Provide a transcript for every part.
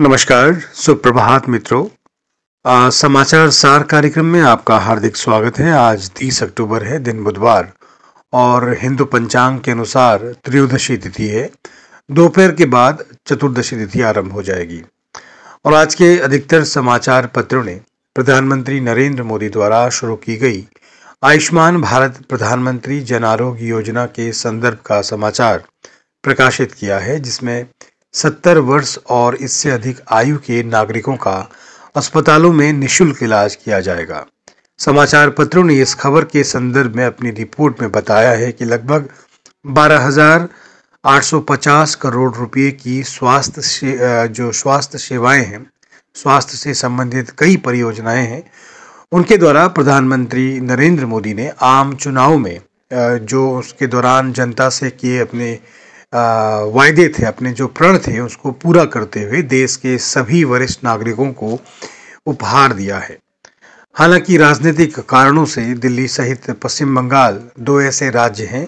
नमस्कार सुप्रभात मित्रों समाचार सार कार्यक्रम में आपका हार्दिक स्वागत है आज 30 अक्टूबर है दिन बुधवार और हिंदू पंचांग के अनुसार त्रयोदशी तिथि है दोपहर के बाद चतुर्दशी तिथि आरंभ हो जाएगी और आज के अधिकतर समाचार पत्रों ने प्रधानमंत्री नरेंद्र मोदी द्वारा शुरू की गई आयुष्मान भारत प्रधानमंत्री जन आरोग्य योजना के संदर्भ का समाचार प्रकाशित किया है जिसमें सत्तर वर्ष और इससे अधिक आयु के नागरिकों का अस्पतालों में निशुल्क इलाज किया जाएगा समाचार पत्रों ने इस खबर के संदर्भ में अपनी रिपोर्ट में बताया है कि लगभग 12,850 करोड़ रुपए की स्वास्थ्य से जो स्वास्थ्य सेवाएं हैं स्वास्थ्य से संबंधित कई परियोजनाएं हैं उनके द्वारा प्रधानमंत्री नरेंद्र मोदी ने आम चुनाव में जो उसके दौरान जनता से किए अपने वायदे थे अपने जो प्रण थे उसको पूरा करते हुए देश के सभी वरिष्ठ नागरिकों को उपहार दिया है हालांकि राजनीतिक कारणों से दिल्ली सहित पश्चिम बंगाल दो ऐसे राज्य हैं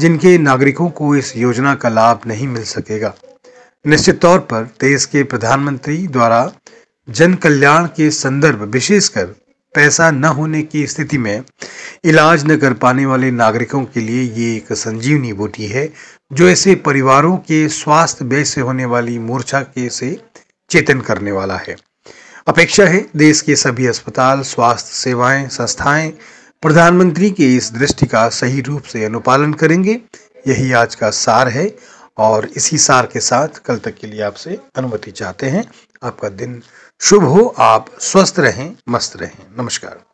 जिनके नागरिकों को इस योजना का लाभ नहीं मिल सकेगा निश्चित तौर पर देश के प्रधानमंत्री द्वारा जन कल्याण के संदर्भ विशेषकर पैसा न होने की स्थिति में इलाज न कर पाने वाले नागरिकों के लिए ये एक संजीवनी बूटी है जो ऐसे परिवारों के स्वास्थ्य व्यय से होने वाली मूर्छा के से चेतन करने वाला है अपेक्षा है देश के सभी अस्पताल स्वास्थ्य सेवाएं संस्थाएं प्रधानमंत्री के इस दृष्टि का सही रूप से अनुपालन करेंगे यही आज का सार है और इसी सार के साथ कल तक के लिए आपसे अनुमति चाहते हैं आपका दिन शुभ हो आप स्वस्थ रहें मस्त रहें नमस्कार